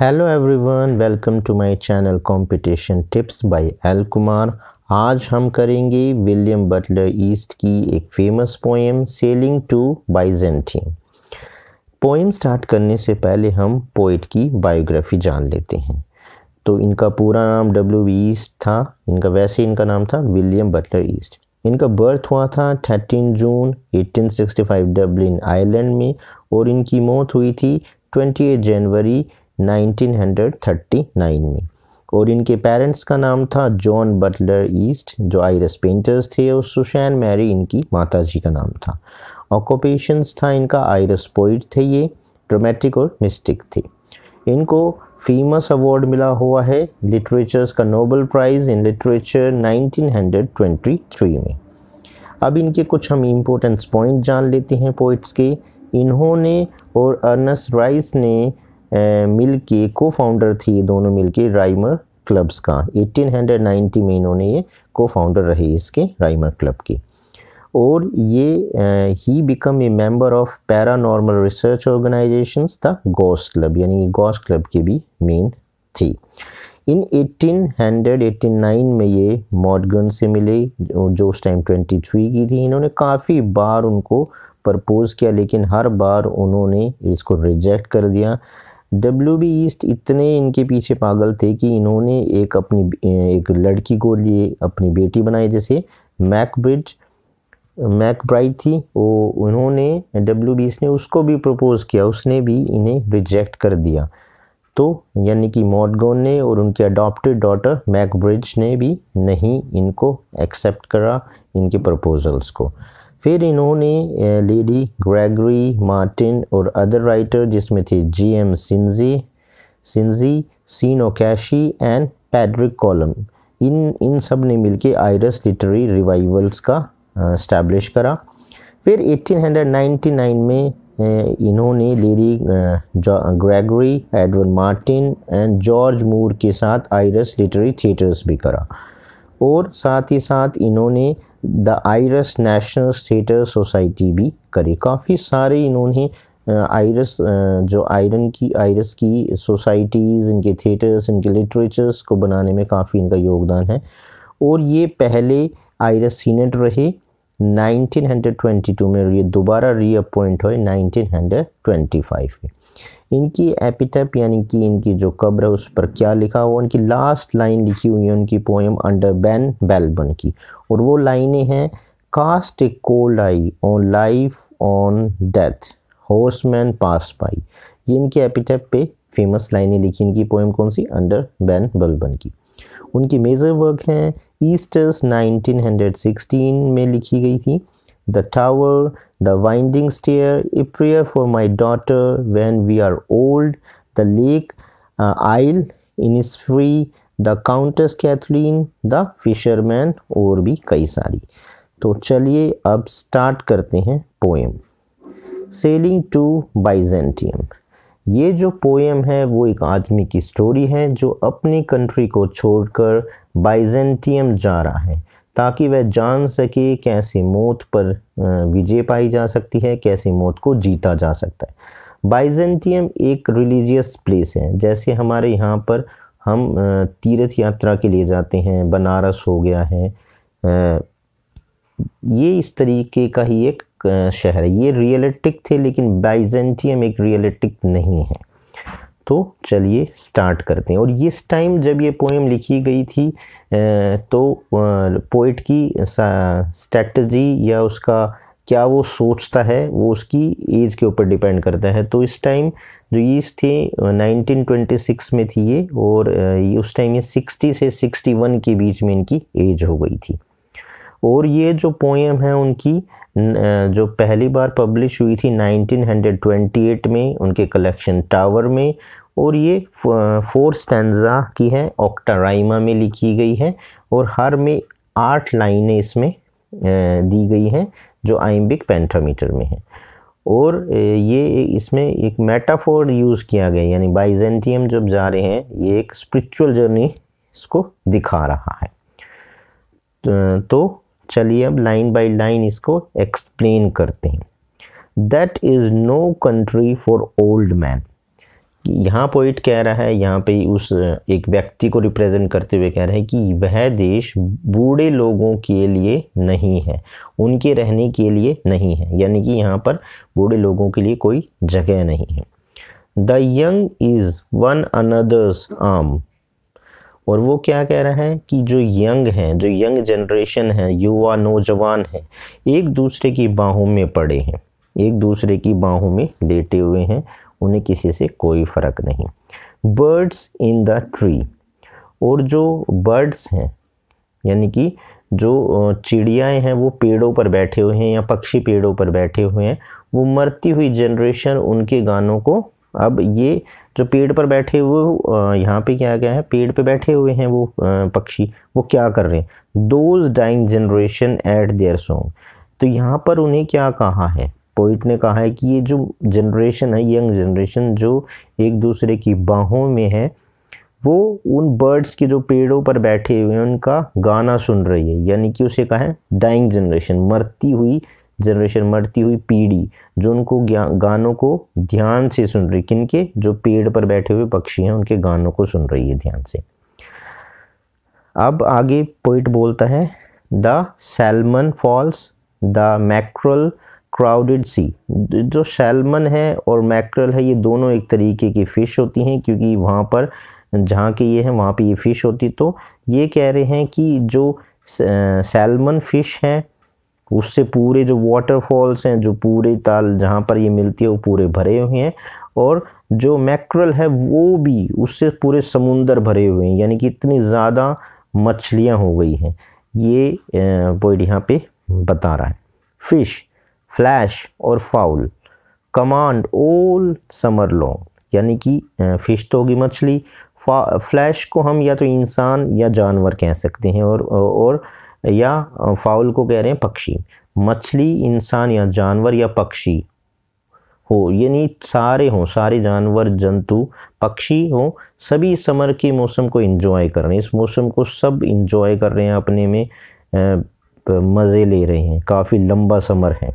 hello everyone welcome to my channel competition tips by L Kumar आज हम करेंगे William Butler ईस्ट की एक famous poem sailing to Byzantine poem start करने से पहले हम पोइट की बायोग्राफी जान लेते हैं तो इनका पूरा नाम डब्ल्यू ईस्ट e था इनका वैसे इनका नाम था विलियम बटलर ईस्ट इनका बर्थ हुआ था 13 जून 1865 डब्लिन आयरलैंड में और इनकी मौत हुई थी 28 जनवरी 1939 में और इनके पेरेंट्स का नाम था जॉन बटलर ईस्ट जो आयरस पेंटर्स थे और सुशैन मैरी इनकी माताजी का नाम था ऑक्यूपेशंस था इनका आयरस पोइट थे ये ड्रामेटिक और मिस्टिक थे इनको फेमस अवार्ड मिला हुआ है लिटरेचर्स का नोबल प्राइज़ इन लिटरेचर 1923 में अब इनके कुछ हम इम्पोर्टेंस पॉइंट जान लेते हैं पोइट्स के इन्होंने और अर्नस राइस ने मिल के को फाउंडर थी दोनों मिल के राइमर क्लब्स का 1890 में इन्होंने ये को फाउंडर रहे इसके राइमर क्लब के और ये he become a member of paranormal research organisation the गॉस क्लब यानी गॉस क्लब की भी मेन थी इन 1889 में ये मॉडगन से मिले जो उस टाइम 23 की थी इन्होंने काफ़ी बार उनको प्रपोज़ किया लेकिन हर बार उन्होंने इसको रिजेक्ट कर दिया डब्ल्यू बी ईस्ट इतने इनके पीछे पागल थे कि इन्होंने एक अपनी एक लड़की को लिए अपनी बेटी बनाई जैसे मैकब्रिज मैकब्राइड थी वो उन्होंने डब्ल्यू बी ईस्ट ने उसको भी प्रपोज़ किया उसने भी इन्हें रिजेक्ट कर दिया तो यानी कि मॉडगोन ने और उनके अडॉप्टेड डॉटर मैकब्रिज ने भी नहीं इनको एक्सेप्ट करा इनके प्रपोजल्स को फिर इन्होंने लेडी ग्रेगरी मार्टिन और अदर राइटर जिसमें थे G M Synge Synge Sean O'Casey and Padraic Colum इन इन सब ने मिलके आयरस लिटरेरी रिवाइवल्स का इस्टेब्लिश करा फिर 1899 में इन्होंने Lady Gregory Edward Martin and George Moore के साथ आयरस लिटरेरी थिएटर्स भी करा और साथ ही साथ इन्होंने the Irish national theatre society भी करी काफ़ी सारे इन्होंने आयरस जो आयरन की आयरस की सोसाइटीज़ इनके थिएटर्स इनके लिटरेचर्स को बनाने में काफ़ी इनका योगदान है और ये पहले आयरस सीनेट रहे 1922 में ये दोबारा रीअपॉइंट हुए 1925 में इनकी एपिटप यानी कि इनकी जो कब्र है उस पर क्या लिखा हुआ उनकी लास्ट लाइन लिखी हुई है उनकी पोएम अंडर बैन बेलबन की और वो लाइनें हैं cast a cold eye on life on death horseman pass by ये इनके एपिटप पे फेमस लाइनें लिखी इनकी पोएम कौन सी अंडर बैन बेलबन की उनकी मेजर वर्क हैं ईस्टर्स 1916 में लिखी गई थी the tower, the winding stair, a prayer for my daughter when we are old, the lake, uh, isle, Innisfree, the Countess Kathleen, the fisherman, और भी कई सारी तो चलिए अब स्टार्ट करते हैं पोएम सेलिंग टू बाइजेंटियम ये जो पोएम है वो एक आदमी की स्टोरी है जो अपनी कंट्री को छोड़कर बाइजेंटियम जा रहा है ताकि वह जान सके कैसी मौत पर विजय पाई जा सकती है कैसी मौत को जीता जा सकता है बाइजेंटियम एक रिलीजियस प्लेस है जैसे हमारे यहाँ पर हम तीर्थ यात्रा के लिए जाते हैं बनारस हो गया है ये इस तरीके का ही एक शहर है ये रियलिटिक थे लेकिन बाइजेंटियम एक रियलिटिक नहीं है तो चलिए स्टार्ट करते हैं और इस टाइम जब ये पोएम लिखी गई थी तो पोइट की स्ट्रेटजी या उसका क्या वो सोचता है वो उसकी एज के ऊपर डिपेंड करता है तो इस टाइम जो ईस्ट थे 1926 में थी ये और उस टाइम ये 60 से 61 के बीच में इनकी एज हो गई थी और ये जो पोएम है उनकी जो पहली बार पब्लिश हुई थी 1928 में उनके कलेक्शन टावर में और ये फोर स्टैंडा की है ऑक्टाराइमा में लिखी गई है और हर में आठ लाइनें इसमें दी गई हैं जो आइम्बिक पेंटामीटर में है और ये इसमें एक मेटाफोर यूज़ किया गया यानी बाइजेंटियम जब जा रहे हैं ये एक स्पिरिचुअल जर्नी इसको दिखा रहा है तो चलिए अब लाइन बाय लाइन इसको एक्सप्लेन करते हैं that is no country for old man यहाँ पोइट कह रहा है यहाँ पे उस एक व्यक्ति को रिप्रेजेंट करते हुए कह रहे हैं कि वह देश बूढ़े लोगों के लिए नहीं है उनके रहने के लिए नहीं है यानी कि यहाँ पर बूढ़े लोगों के लिए कोई जगह नहीं है the young is one another's arm और वो क्या कह रहा है कि जो यंग हैं जो यंग जनरेशन है युवा नौजवान है एक दूसरे की बाहों में पड़े हैं एक दूसरे की बाहों में लेटे हुए हैं उन्हें किसी से कोई फ़र्क नहीं बर्ड्स इन द ट्री और जो बर्ड्स हैं यानी कि जो चिड़ियाएँ हैं वो पेड़ों पर बैठे हुए हैं या पक्षी पेड़ों पर बैठे हुए हैं वो मरती हुई जनरेशन उनके गानों को अब ये जो पेड़ पर बैठे हुए यहाँ पे क्या क्या है पेड़ पे बैठे हुए हैं वो पक्षी वो क्या कर रहे हैं those dying generation at their song तो यहाँ पर उन्हें क्या कहा है पोइट ने कहा है कि ये जो जनरेशन है यंग जनरेशन जो एक दूसरे की बाहों में है वो उन बर्ड्स के जो पेड़ों पर बैठे हुए हैं उनका गाना सुन रही है यानी कि उसे कहा है डाइंग जनरेशन मरती हुई जनरेशन मरती हुई पीढ़ी जो उनको गानों को ध्यान से सुन रही किन के जो पेड़ पर बैठे हुए पक्षी हैं उनके गानों को सुन रही है ध्यान से अब आगे पोइट बोलता है the salmon falls the mackerel crowded sea जो सैलमन है और मैक्रल है ये दोनों एक तरीके की फ़िश होती हैं क्योंकि वहाँ पर जहाँ के ये हैं वहाँ पे ये फ़िश होती तो ये कह रहे हैं कि जो सैलमन फ़िश हैं उससे पूरे जो वाटरफॉल्स हैं जो पूरे ताल जहाँ पर ये मिलती है वो पूरे भरे हुए हैं और जो मैक्रल है वो भी उससे पूरे समुंदर भरे हुए हैं यानी कि इतनी ज़्यादा मछलियाँ हो गई हैं ये पॉइंट यहाँ पे बता रहा है फ़िश फ्लैश और fowl command all summer long यानी कि फिश तो होगी मछली फ्लैश को हम या तो इंसान या जानवर कह सकते हैं और और या फाउल को कह रहे हैं पक्षी मछली इंसान या जानवर या पक्षी हो यानी सारे हों सारे जानवर जंतु पक्षी हो सभी समर के मौसम को इन्जॉय कर रहे हैं इस मौसम को सब इन्जॉय कर रहे हैं अपने में मज़े ले रहे हैं काफ़ी लंबा समर है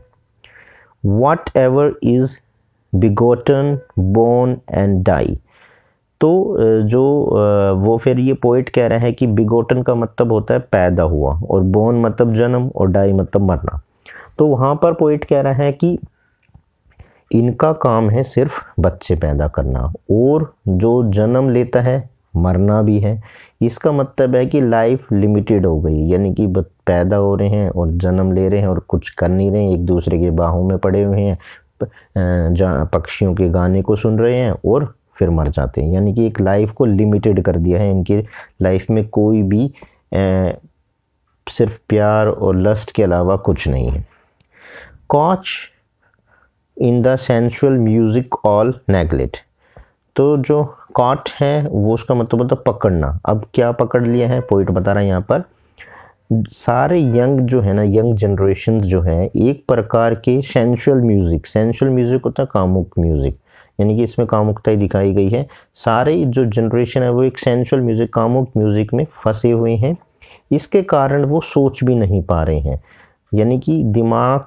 whatever is begotten born and die तो जो वो फिर ये पोइट कह रहे हैं कि बिगोटन का मतलब होता है पैदा हुआ और बोन मतलब जन्म और डाई मतलब मरना तो वहाँ पर पोइट कह रहा है कि इनका काम है सिर्फ बच्चे पैदा करना और जो जन्म लेता है मरना भी है इसका मतलब है कि लाइफ लिमिटेड हो गई यानी कि पैदा हो रहे हैं और जन्म ले रहे हैं और कुछ कर नहीं रहे हैं एक दूसरे के बाहों में पड़े हुए हैं जहाँ पक्षियों के गाने को सुन रहे हैं और फिर मर जाते हैं यानी कि एक लाइफ को लिमिटेड कर दिया है इनके लाइफ में कोई भी ए, सिर्फ प्यार और लस्ट के अलावा कुछ नहीं है caught in sensual music all neglect तो जो कॉट है वो उसका मतलब होता पकड़ना अब क्या पकड़ लिया है पोइट बता रहा है यहाँ पर सारे यंग जो है ना यंग जनरेशन जो है एक प्रकार के सेंशुअल म्यूज़िक सेंशुअल म्यूज़िक होता है कामुक म्यूज़िक यानी कि इसमें कामुकता ही दिखाई गई है सारे जो जनरेशन है वो एक सेंशुअल म्यूज़िक कामुक म्यूज़िक में फंसे हुए हैं इसके कारण वो सोच भी नहीं पा रहे हैं यानी कि दिमाग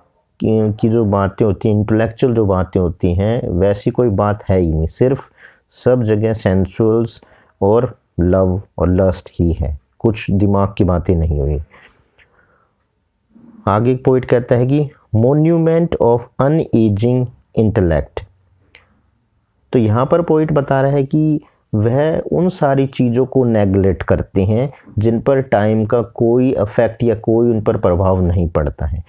की जो बातें होती हैं इंटेलेक्चुअल जो बातें होती हैं वैसी कोई बात है ही नहीं सिर्फ सब जगह सेंसुअल्स और लव और लस्ट ही है कुछ दिमाग की बातें नहीं हुई आगे एक पोइट कहता है कि monument of unageing intellect तो यहाँ पर पोइट बता रहा है कि वह उन सारी चीज़ों को नेगलेक्ट करते हैं जिन पर टाइम का कोई अफेक्ट या कोई उन पर प्रभाव नहीं पड़ता है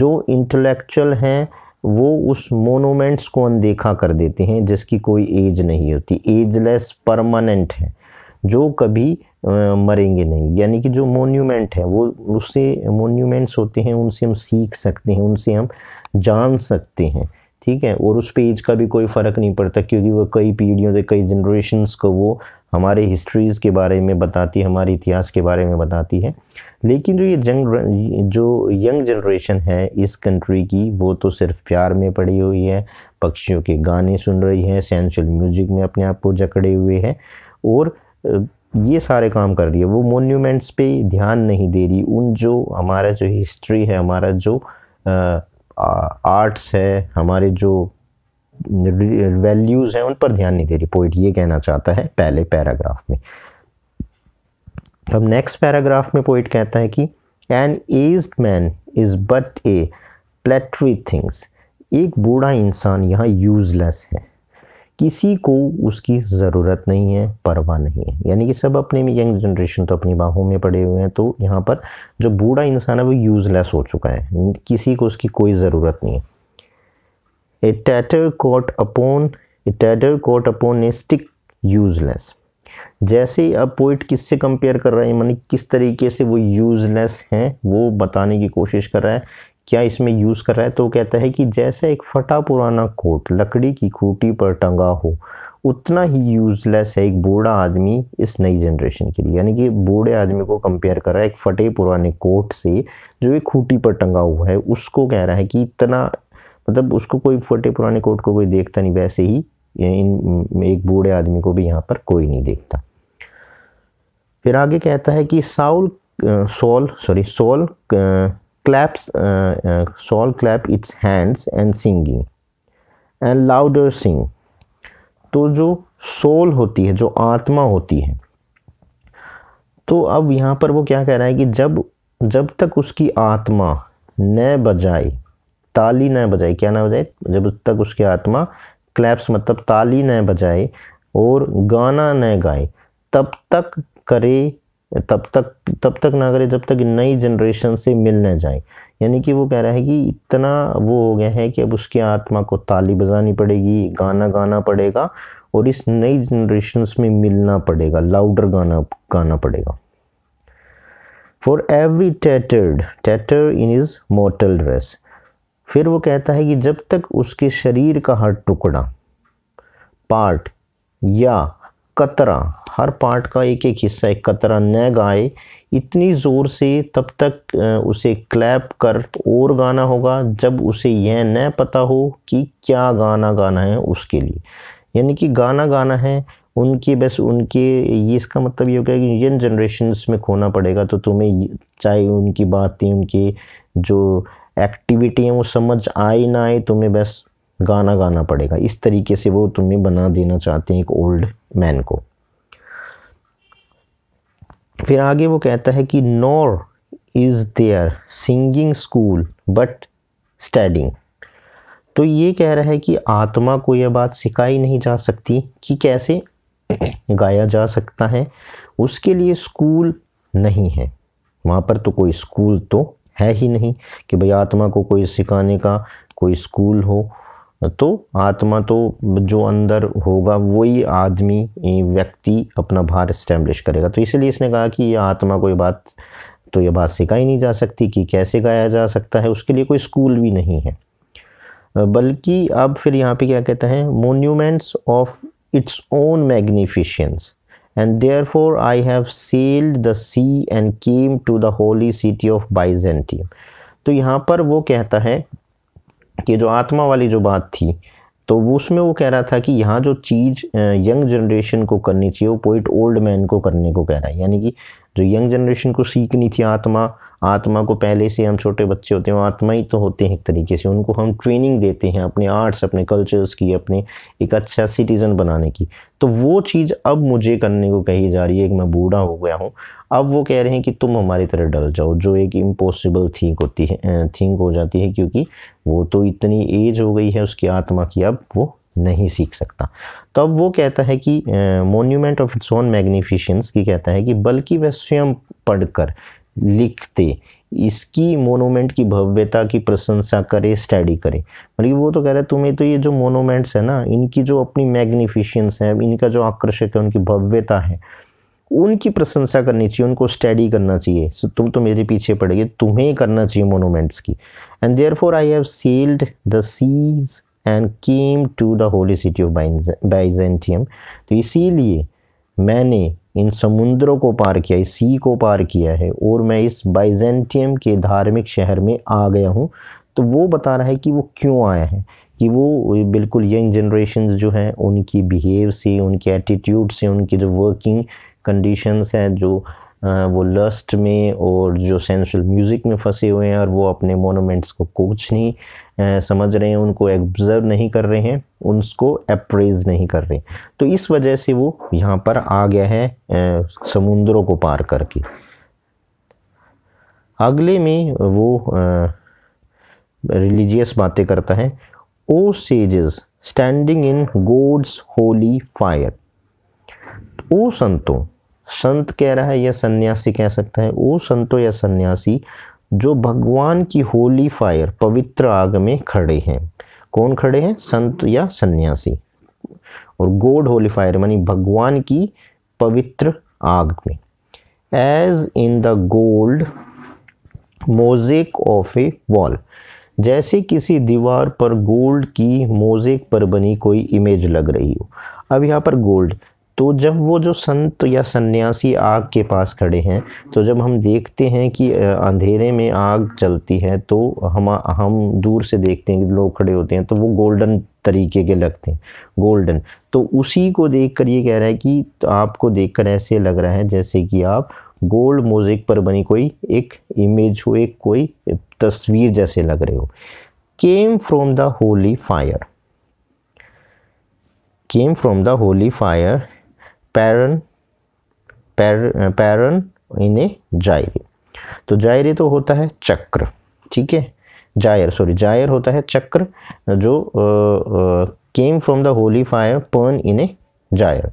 जो इंटेलेक्चुअल हैं वो उस मोनूमेंट्स को अनदेखा कर देते हैं जिसकी कोई एज नहीं होती एजलेस परमानेंट है जो कभी मरेंगे नहीं यानी कि जो मोन्यूमेंट है वो उससे मोन्यूमेंट्स होते हैं उनसे हम सीख सकते हैं उनसे हम जान सकते हैं ठीक है और उस पेज का भी कोई फ़र्क नहीं पड़ता क्योंकि वो कई पीढ़ियों से कई जनरेशन्स को वो हमारे हिस्ट्रीज़ के बारे में बताती है हमारे इतिहास के बारे में बताती है लेकिन जो ये जंग जो यंग जनरेशन है इस कंट्री की वो तो सिर्फ प्यार में पड़ी हुई है पक्षियों के गाने सुन रही है सेंशल म्यूज़िक में अपने आप को जकड़े हुए हैं और ये सारे काम कर रही है वो मोन्यूमेंट्स पे ध्यान नहीं दे रही उन जो हमारा जो हिस्ट्री है हमारा जो आर्ट्स है हमारे जो वैल्यूज़ हैं उन पर ध्यान नहीं दे रही पोइट ये कहना चाहता है पहले पैराग्राफ में अब नेक्स्ट पैराग्राफ में पोइट कहता है कि an aged man is but a paltry things एक बूढ़ा इंसान यहाँ यूज़लेस है किसी को उसकी ज़रूरत नहीं है परवाह नहीं है यानी कि सब अपने में यंग जनरेशन तो अपनी बाहों में पड़े हुए हैं तो यहाँ पर जो बूढ़ा इंसान है वो यूज़लेस हो चुका है किसी को उसकी कोई ज़रूरत नहीं है a tatter coat upon a tatter coat upon a stick useless जैसे अब पोइट किससे कंपेयर कर रहा है मानी किस तरीके से वो यूज़लेस हैं वो बताने की कोशिश कर रहा है क्या इसमें यूज़ कर रहा है तो कहता है कि जैसे एक फटा पुराना कोट लकड़ी की खूटी पर टंगा हो उतना ही यूज़लेस है एक बूढ़ा आदमी इस नई जनरेशन के लिए यानी कि बूढ़े आदमी को कंपेयर कर रहा है एक फटे पुराने कोट से जो एक खूटी पर टंगा हुआ है उसको कह रहा है कि इतना मतलब उसको कोई फटे पुराने कोट को कोई देखता नहीं वैसे ही इन एक बूढ़े आदमी को भी यहाँ पर कोई नहीं देखता फिर आगे कहता है कि soul soul sorry soul claps uh, uh, Saul clap its hands and singing and louder sing तो जो सोल होती है जो आत्मा होती है तो अब यहाँ पर वो क्या कह रहा है कि जब जब तक उसकी आत्मा न बजाए ताली न बजाए क्या ना बजाए जब तक उसकी आत्मा क्लैप्स मतलब ताली न बजाए और गाना न गाए तब तक करे तब तक तब तक ना करें जब तक नई जनरेशन से मिल ना जाए यानी कि वो कह रहा है कि इतना वो हो गया है कि अब उसकी आत्मा को ताली बजानी पड़ेगी गाना गाना पड़ेगा और इस नई जनरेशन में मिलना पड़ेगा लाउडर गाना गाना पड़ेगा for every tattered tatter in its mortal dress फिर वो कहता है कि जब तक उसके शरीर का हर टुकड़ा पार्ट या कतरा हर पार्ट का एक एक हिस्सा एक कतरा न गाए इतनी ज़ोर से तब तक उसे क्लैप कर और गाना होगा जब उसे यह न पता हो कि क्या गाना गाना है उसके लिए यानी कि गाना गाना है उनके बस उनके ये इसका मतलब ये हो गया कि यंग जनरेशन में खोना पड़ेगा तो तुम्हें चाहे उनकी बातें उनकी जो एक्टिविटी हैं वो समझ आए ना आए तुम्हें बस गाना गाना पड़ेगा इस तरीके से वो तुम्हें बना देना चाहते हैं एक ओल्ड मैन को फिर आगे वो कहता है कि nor is there singing school but studying तो ये कह रहा है कि आत्मा को यह बात सिखाई नहीं जा सकती कि कैसे गाया जा सकता है उसके लिए स्कूल नहीं है वहाँ पर तो कोई स्कूल तो है ही नहीं कि भाई आत्मा को कोई सिखाने का कोई स्कूल हो तो आत्मा तो जो अंदर होगा वही आदमी व्यक्ति अपना भार इस्टेब्लिश करेगा तो इसलिए इसने कहा कि ये आत्मा कोई बात तो ये बात सिखाई नहीं जा सकती कि कैसे गाया जा सकता है उसके लिए कोई स्कूल भी नहीं है बल्कि अब फिर यहाँ पे क्या कहते हैं monuments of its own magnificence and therefore I have sailed the sea and came to the holy city of Byzantium तो यहाँ पर वो कहता है कि जो आत्मा वाली जो बात थी तो वो उसमें वो कह रहा था कि यहाँ जो चीज़ यंग जनरेशन को करनी चाहिए वो पोइट ओल्ड मैन को करने को कह रहा है यानी कि जो यंग जनरेशन को सीखनी थी आत्मा आत्मा को पहले से हम छोटे बच्चे होते हैं आत्मा ही तो होते हैं एक तरीके से उनको हम ट्रेनिंग देते हैं अपने आर्ट्स अपने कल्चर्स की अपने एक अच्छा सिटीज़न बनाने की तो वो चीज़ अब मुझे करने को कही जा रही है कि मैं बूढ़ा हो गया हूँ अब वो कह रहे हैं कि तुम हमारी तरह डल जाओ जो एक इम्पॉसिबल थिंक होती है थिंक हो जाती है क्योंकि वो तो इतनी एज हो गई है उसकी आत्मा की अब वो नहीं सीख सकता तब तो वो कहता है कि monument of its own magnificence की कहता है कि बल्कि वह स्वयं पढ़कर लिखते इसकी मोनूमेंट की भव्यता की प्रशंसा करे स्टडी करे मतलब वो तो कह रहा है तुम्हें तो ये जो मोनूमेंट्स है ना इनकी जो अपनी मैग्निफिशियंस है इनका जो आकर्षक है उनकी भव्यता है उनकी प्रशंसा करनी चाहिए उनको स्टडी करना चाहिए तुम तो मेरे पीछे पड़ेगे तुम्हें करना चाहिए मोनूमेंट्स की and therefore I have sailed the seas and came to the holy city of Byzantium तो इसीलिए मैंने इन समुद्रों को पार किया है सी को पार किया है और मैं इस बाइजेंटियम के धार्मिक शहर में आ गया हूँ तो वो बता रहा है कि वो क्यों आया है कि वो बिल्कुल यंग जनरेशन जो हैं उनकी बिहेव से उनके एटीट्यूड से उनकी जो वर्किंग कंडीशंस हैं जो वो लस्ट में और जो सेंसुअल म्यूज़िक में फंसे हुए हैं और वो अपने मोनोमेंट्स को कोच नहीं समझ रहे हैं उनको एब्जर्व नहीं कर रहे हैं उनको अप्रेज नहीं कर रहे तो इस वजह से वो यहाँ पर आ गया है समुद्रों को पार करके अगले में वो रिलीजियस बातें करता है O sages standing in God's holy fire O संतों संत कह रहा है या सन्यासी कह सकता है ओ संतो या सन्यासी जो भगवान की होली फायर पवित्र आग में खड़े हैं कौन खड़े हैं संत या सन्यासी और गोड होली फायर मानी भगवान की पवित्र आग में as in the gold mosaic of a wall जैसे किसी दीवार पर गोल्ड की मोजेक पर बनी कोई इमेज लग रही हो अब यहाँ पर गोल्ड तो जब वो जो संत या सन्यासी आग के पास खड़े हैं तो जब हम देखते हैं कि अंधेरे में आग जलती है तो हम हम दूर से देखते हैं कि लोग खड़े होते हैं तो वो गोल्डन तरीके के लगते हैं गोल्डन तो उसी को देख कर ये कह रहा है कि तो आपको देख कर ऐसे लग रहा है जैसे कि आप गोल्ड मोजिक पर बनी कोई एक इमेज हो एक कोई तस्वीर जैसे लग रहे हो came from the holy fire came from the holy fire perne per perne in a gyre तो जायरे तो होता है चक्र ठीक है जायर सॉरी जायर होता है चक्र जो came from the holy fire perne in A Jair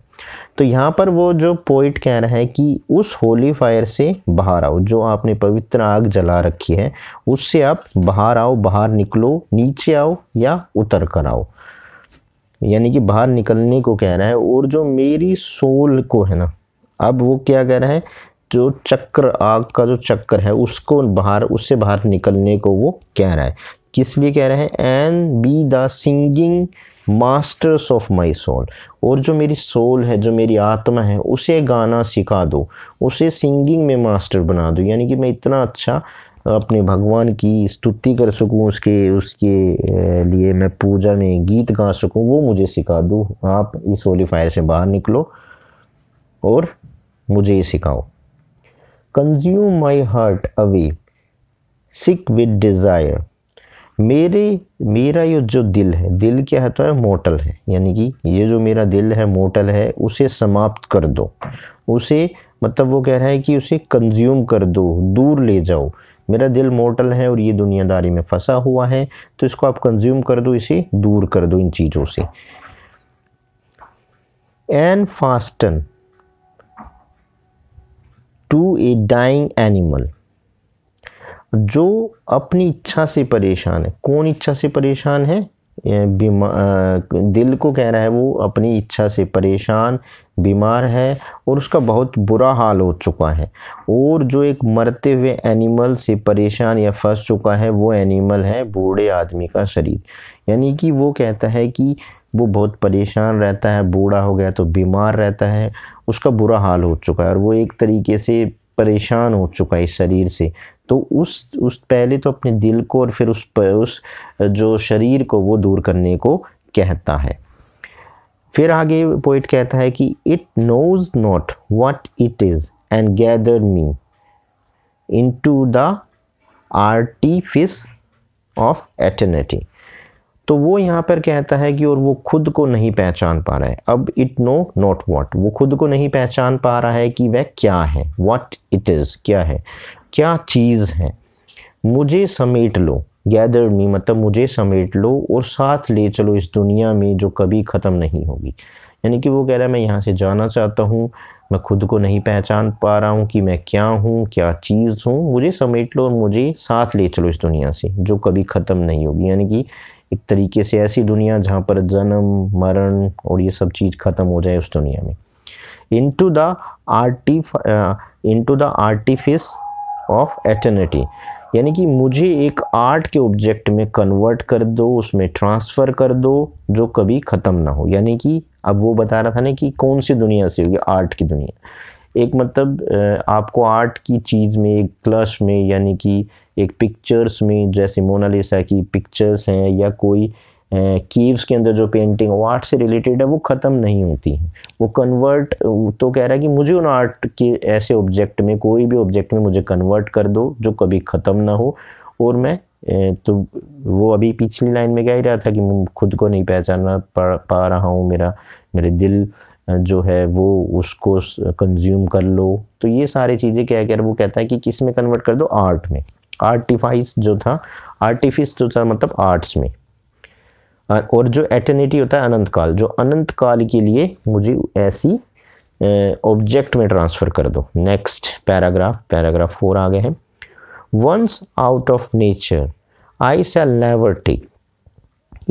तो यहाँ पर वो जो पोइट कह रहा है कि उस होली फायर से बाहर आओ जो आपने पवित्र आग जला रखी है उससे आप बाहर आओ बाहर निकलो नीचे आओ या उतर कर आओ यानी कि बाहर निकलने को कह रहा है और जो मेरी सोल को है ना अब वो क्या कह रहा है जो चक्र आग का जो चक्र है उसको बाहर उससे बाहर निकलने को वो कह रहा है किस लिए कह रहे हैं and be the singing masters of my soul और जो मेरी सोल है जो मेरी आत्मा है उसे गाना सिखा दो उसे सिंगिंग में मास्टर बना दो यानी कि मैं इतना अच्छा अपने भगवान की स्तुति कर सकूं उसके उसके लिए मैं पूजा में गीत गा सकूं वो मुझे सिखा दो आप इस होली फायर से बाहर निकलो और मुझे ये सिखाओ consume my heart away sick with desire मेरे मेरा ये जो दिल है दिल क्या है तो है मोटल है यानी कि ये जो मेरा दिल है मोटल है उसे समाप्त कर दो उसे मतलब वो कह रहा है कि उसे कंज्यूम कर दो दूर ले जाओ मेरा दिल मोटल है और ये दुनियादारी में फंसा हुआ है तो इसको आप कंज्यूम कर दो इसे दूर कर दो इन चीज़ों से and fastened to a dying animal जो अपनी इच्छा से परेशान है कौन इच्छा से परेशान है दिल को कह रहा है वो अपनी इच्छा से परेशान बीमार है और उसका बहुत बुरा हाल हो चुका है और जो एक मरते हुए एनिमल से परेशान या फंस चुका है वो एनिमल है बूढ़े आदमी का शरीर यानी कि वो कहता है कि वो बहुत परेशान रहता है बूढ़ा हो गया तो बीमार रहता है उसका बुरा हाल हो चुका है और वो एक तरीके से परेशान हो चुका है इस शरीर से तो उस उस पहले तो अपने दिल को और फिर उस पर उस जो शरीर को वो दूर करने को कहता है फिर आगे पोइट कहता है कि it knows not what it is and gather me into the artifice of eternity तो वो यहाँ पर कहता है कि और वो खुद को नहीं पहचान पा रहा है अब इट नो नॉट वॉट वो खुद को नहीं पहचान पा रहा है कि वह क्या है वॉट इट इज़ क्या है क्या चीज़ है मुझे समेट लो गैदर मी मतलब मुझे समेट लो और साथ ले चलो इस दुनिया में जो कभी ख़त्म नहीं होगी यानी कि वो कह रहा है मैं यहाँ से जाना चाहता हूँ मैं खुद को नहीं पहचान पा रहा हूँ कि मैं क्या हूँ क्या चीज़ हूँ मुझे समेट लो और मुझे साथ ले चलो इस दुनिया से जो कभी ख़त्म नहीं होगी यानी कि एक तरीके से ऐसी दुनिया जहाँ पर जन्म मरण और ये सब चीज़ ख़त्म हो जाए उस दुनिया में into the artifice into the artifice of eternity यानी कि मुझे एक आर्ट के ऑब्जेक्ट में कन्वर्ट कर दो उसमें ट्रांसफ़र कर दो जो कभी ख़त्म ना हो यानी कि अब वो बता रहा था ना कि कौन सी दुनिया से होगी आर्ट की दुनिया एक मतलब आपको आर्ट की चीज़ में एक क्लश में यानी कि एक पिक्चर्स में जैसे मोनालिसा की पिक्चर्स हैं या कोई कीव्स के अंदर जो पेंटिंग वो आर्ट से रिलेटेड है वो ख़त्म नहीं होती है वो कन्वर्ट तो कह रहा है कि मुझे उन आर्ट के ऐसे ऑब्जेक्ट में कोई भी ऑब्जेक्ट में मुझे कन्वर्ट कर दो जो कभी ख़त्म ना हो और मैं तो वो अभी पिछली लाइन में कह ही रहा था कि मैं खुद को नहीं पहचानना पा, पा रहा हूँ मेरा मेरे दिल जो है वो उसको कंज्यूम कर लो तो ये सारी चीज़ें क्या कह वो कहता है कि किस में कन्वर्ट कर दो आर्ट में आर्टिफाइस जो था आर्टिफिस जो तो था मतलब आर्ट्स में और जो एटर्निटी होता है अनंत काल जो अनंत काल के लिए मुझे ऐसी ऑब्जेक्ट में ट्रांसफ़र कर दो नेक्स्ट पैराग्राफ पैराग्राफ फोर आ गए हैं once out of nature I shall never take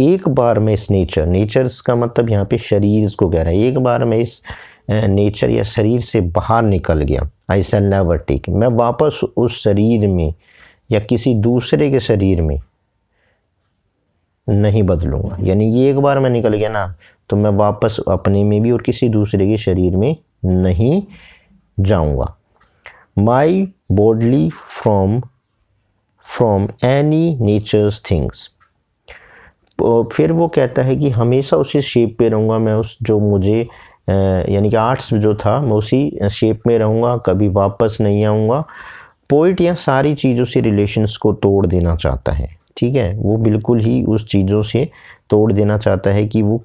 एक बार में इस नेचर नेचर का मतलब यहाँ पे शरीर को कह रहा है एक बार में इस नेचर या शरीर से बाहर निकल गया आई सेल नेवर टेक मैं वापस उस शरीर में या किसी दूसरे के शरीर में नहीं बदलूँगा यानी ये एक बार मैं निकल गया ना तो मैं वापस अपने में भी और किसी दूसरे के शरीर में नहीं जाऊँगा my bodily from from any nature's things फिर वो कहता है कि हमेशा उसी शेप पे रहूँगा मैं उस जो मुझे यानी कि आर्ट्स जो था मैं उसी शेप में रहूँगा कभी वापस नहीं आऊँगा पोइट या सारी चीज़ों से रिलेशन्स को तोड़ देना चाहता है ठीक है वो बिल्कुल ही उस चीज़ों से तोड़ देना चाहता है कि वो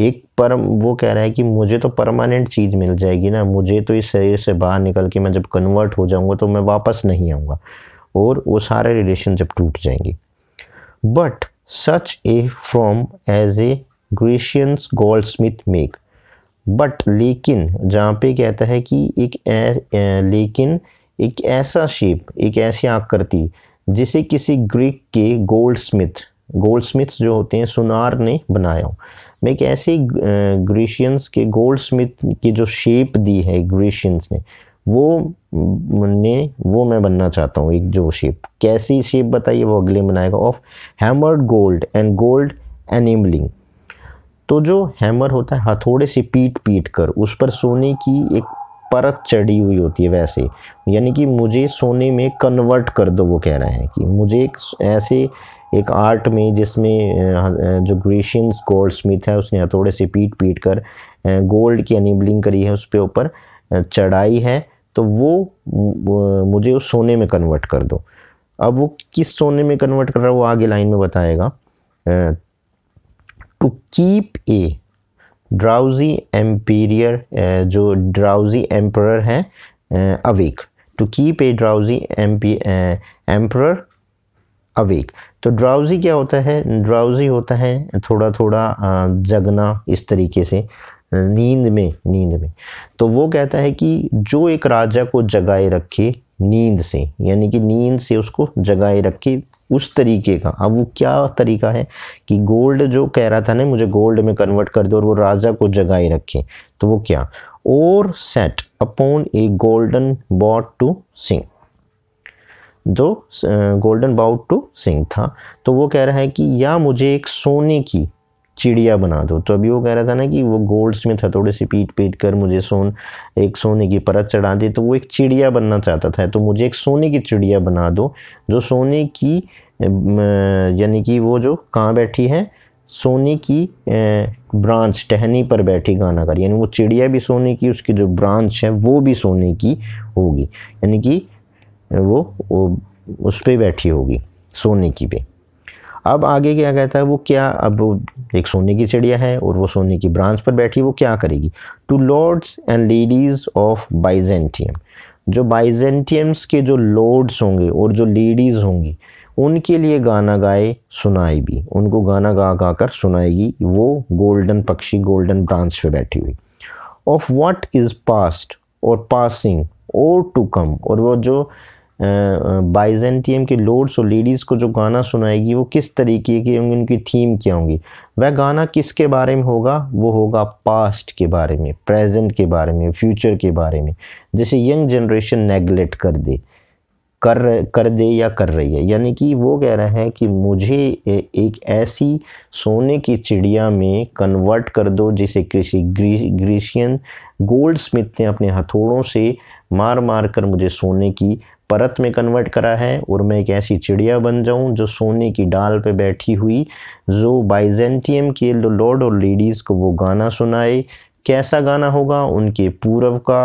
एक परम वो कह रहा है कि मुझे तो परमानेंट चीज़ मिल जाएगी ना मुझे तो इस शरीर से बाहर निकल के मैं जब कन्वर्ट हो जाऊँगा तो मैं वापस नहीं आऊँगा और वो सारे रिलेशन जब टूट जाएंगे but such a form as a Grecian goldsmith make but लेकिन जहाँ पे कहता है कि एक ए, ए, लेकिन एक ऐसा शेप एक ऐसी आकृति जिसे किसी ग्रीक के गोल्ड स्मिथ गोल्ड स्मिथ्स जो होते हैं सुनार ने बनाया हो मैं एक ऐसे ग्रीशियंस के गोल्ड स्मिथ की जो शेप दी है ग्रीशियंस ने वो ने वो मैं बनना चाहता हूँ एक जो शेप कैसी शेप बताइए वो अगले बनाएगा of hammered gold and gold enamelling तो जो हैमर होता है हथौड़े हाँ, से पीट पीट कर उस पर सोने की एक परत चढ़ी हुई होती है वैसे यानी कि मुझे सोने में कन्वर्ट कर दो वो कह रहे हैं कि मुझे एक ऐसे एक आर्ट में जिसमें जो ग्रेशियन गोल्ड स्मिथ है उसने हथौड़े से पीट पीट कर गोल्ड की एनिबलिंग करी है उस पर ऊपर चढ़ाई है तो वो मुझे उस सोने में कन्वर्ट कर दो अब वो किस सोने में कन्वर्ट कर रहा है वो आगे लाइन में बताएगा to keep a drowsy emperor eh, जो ड्राउजी एम्प्रर हैं awake to keep a drowsy emperor emperor awake तो ड्राउजी क्या होता है ड्राउजी होता है थोड़ा थोड़ा जगना इस तरीके से नींद में नींद में तो वो कहता है कि जो एक राजा को जगाए रखे नींद से यानी कि नींद से उसको जगाए रखे उस तरीके का अब वो क्या तरीका है कि गोल्ड जो कह रहा था ना मुझे गोल्ड में कन्वर्ट कर दो और वो राजा को जगाए रखे तो वो क्या और set upon a golden bough to sing जो गोल्डन बाउट टू सिंह था तो वो कह रहा है कि या मुझे एक सोने की चिड़िया बना दो तो अभी वो कह रहा था ना कि वो गोल्ड था थोड़े से पीट पीट कर मुझे सोन एक सोने की परत चढ़ा दी तो वो एक चिड़िया बनना चाहता था तो मुझे एक सोने की चिड़िया बना दो जो सोने की यानी कि वो जो कहाँ बैठी है सोने की ब्रांच टहनी पर बैठी गाना कर यानी वो चिड़िया भी सोने की उसकी जो ब्रांच है वो भी सोने की होगी यानी कि वो, वो उस पर बैठी होगी सोने की पे अब आगे क्या कहता है वो क्या अब एक सोने की चिड़िया है और वो सोने की ब्रांच पर बैठी वो क्या करेगी to lords and ladies of Byzantium जो बाइजेंटियम्स के जो लॉर्ड्स होंगे और जो लेडीज़ होंगी उनके लिए गाना गाए सुनाए भी उनको गाना गा गा कर सुनाएगी वो गोल्डन पक्षी गोल्डन ब्रांच पर बैठी हुई of what is past or passing or to come और वो जो बाइजेंटियम के लोड्स और लेडीज़ को जो गाना सुनाएगी वो किस तरीके की होंगी उनकी थीम क्या होंगी वह गाना किसके बारे में होगा वो होगा पास्ट के बारे में प्रेजेंट के बारे में फ्यूचर के बारे में जैसे यंग जनरेशन नेगलेक्ट कर दे कर कर दे या कर रही है यानी कि वो कह रहे हैं कि मुझे एक ऐसी सोने की चिड़िया में कन्वर्ट कर दो जिसे किसी ग्री, ग्रीशियन गोल्ड स्मिथ ने अपने हथौड़ों से मार मार कर मुझे सोने की परत में कन्वर्ट करा है और मैं एक ऐसी चिड़िया बन जाऊं जो सोने की डाल पे बैठी हुई जो बाइजेंटियम के लॉर्ड और लेडीज़ को वो गाना सुनाए कैसा गाना होगा उनके पूर्व का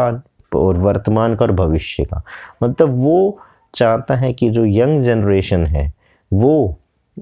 और वर्तमान का और भविष्य का मतलब वो चाहता है कि जो यंग जनरेशन है वो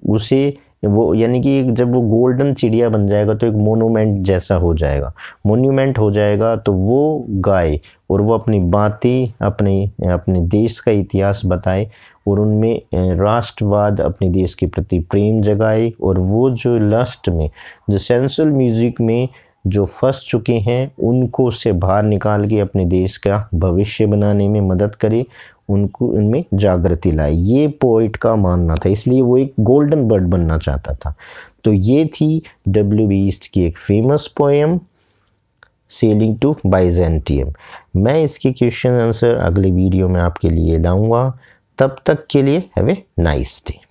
उसे वो यानी कि जब वो गोल्डन चिड़िया बन जाएगा तो एक मोनूमेंट जैसा हो जाएगा मोन्यूमेंट हो जाएगा तो वो गाए और वो अपनी बातें अपने अपने देश का इतिहास बताए और उनमें राष्ट्रवाद अपने देश के प्रति प्रेम जगाए और वो जो लास्ट में जो सेंसुअल म्यूज़िक में जो फंस चुके हैं उनको से बाहर निकाल के अपने देश का भविष्य बनाने में मदद करे उनको उनमें जागृति लाए ये पोइट का मानना था इसलिए वो एक गोल्डन बर्ड बनना चाहता था तो ये थी डब्ल्यू ईस्ट की एक famous poem sailing to Byzantium मैं इसके क्वेश्चन आंसर अगले वीडियो में आपके लिए लाऊंगा तब तक के लिए हैव ए नाइस डे